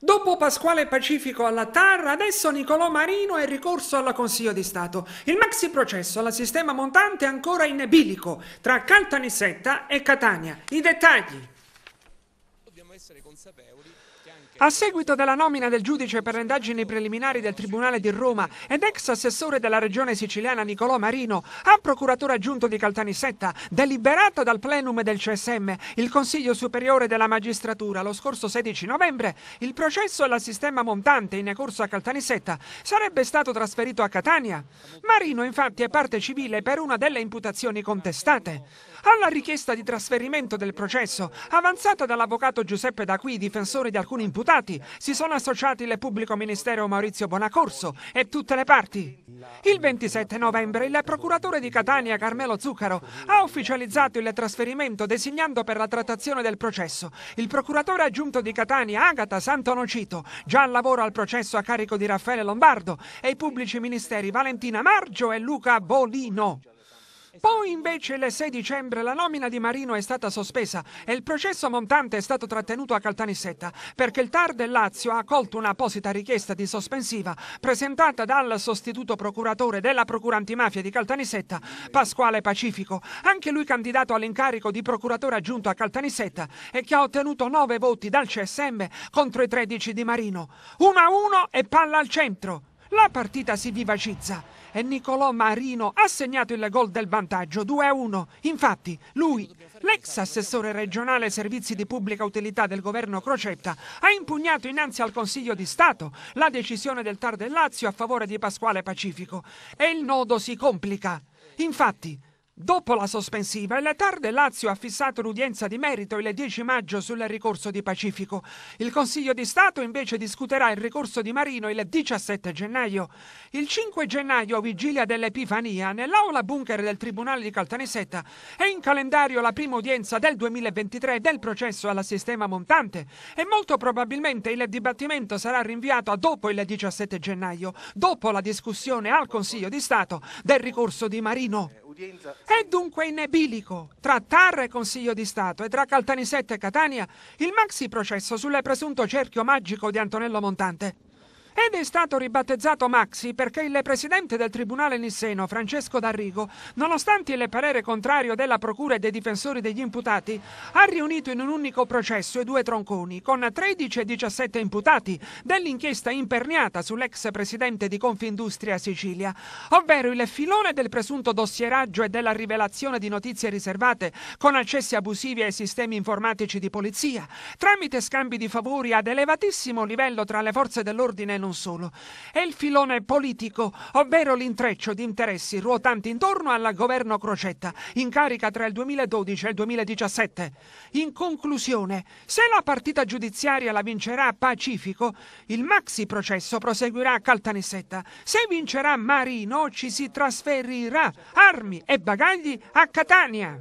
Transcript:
Dopo Pasquale Pacifico alla TAR, adesso Nicolò Marino è ricorso alla Consiglio di Stato. Il maxi processo alla sistema montante è ancora in bilico tra Caltanissetta e Catania. I dettagli. A seguito della nomina del giudice per le indagini preliminari del Tribunale di Roma ed ex assessore della regione siciliana Nicolò Marino, a procuratore aggiunto di Caltanissetta, deliberato dal plenum del CSM, il Consiglio Superiore della Magistratura, lo scorso 16 novembre, il processo alla sistema montante in corso a Caltanissetta sarebbe stato trasferito a Catania. Marino infatti è parte civile per una delle imputazioni contestate. Alla richiesta di trasferimento del processo, avanzata dall'avvocato Giuseppe Giuseppe D'Acqui, difensore di alcuni imputati, si sono associati il pubblico ministero Maurizio Bonacorso e tutte le parti. Il 27 novembre il procuratore di Catania Carmelo Zuccaro ha ufficializzato il trasferimento designando per la trattazione del processo il procuratore aggiunto di Catania Agata Santonocito, già al lavoro al processo a carico di Raffaele Lombardo e i pubblici ministeri Valentina Margio e Luca Bolino. Esatto. Poi invece il 6 dicembre la nomina di Marino è stata sospesa e il processo montante è stato trattenuto a Caltanissetta perché il TAR del Lazio ha accolto un'apposita richiesta di sospensiva presentata dal sostituto procuratore della Procura Antimafia di Caltanissetta, Pasquale Pacifico, anche lui candidato all'incarico di procuratore aggiunto a Caltanissetta e che ha ottenuto 9 voti dal CSM contro i 13 di Marino. 1 a 1 e palla al centro. La partita si vivacizza e Nicolò Marino ha segnato il gol del vantaggio 2-1. Infatti, lui, l'ex assessore regionale servizi di pubblica utilità del governo Crocetta, ha impugnato innanzi al Consiglio di Stato la decisione del Tar del Lazio a favore di Pasquale Pacifico. E il nodo si complica. Infatti, Dopo la sospensiva, la tarde Lazio ha fissato l'udienza di merito il 10 maggio sul ricorso di Pacifico. Il Consiglio di Stato invece discuterà il ricorso di Marino il 17 gennaio. Il 5 gennaio, vigilia dell'Epifania, nell'aula bunker del Tribunale di Caltanissetta, è in calendario la prima udienza del 2023 del processo alla sistema montante e molto probabilmente il dibattimento sarà rinviato a dopo il 17 gennaio, dopo la discussione al Consiglio di Stato del ricorso di Marino. È dunque in bilico tra TAR e Consiglio di Stato e tra Caltanissette e Catania il maxi processo sul presunto cerchio magico di Antonello Montante. Ed è stato ribattezzato Maxi perché il presidente del Tribunale Nisseno, Francesco D'Arrigo, nonostante il parere contrario della Procura e dei difensori degli imputati, ha riunito in un unico processo i due tronconi, con 13 e 17 imputati, dell'inchiesta imperniata sull'ex presidente di Confindustria Sicilia, ovvero il filone del presunto dossieraggio e della rivelazione di notizie riservate con accessi abusivi ai sistemi informatici di polizia, tramite scambi di favori ad elevatissimo livello tra le forze dell'ordine e non non solo. È il filone politico, ovvero l'intreccio di interessi ruotanti intorno al governo Crocetta, in carica tra il 2012 e il 2017. In conclusione, se la partita giudiziaria la vincerà Pacifico, il maxi processo proseguirà a Caltanissetta. Se vincerà Marino, ci si trasferirà armi e bagagli a Catania.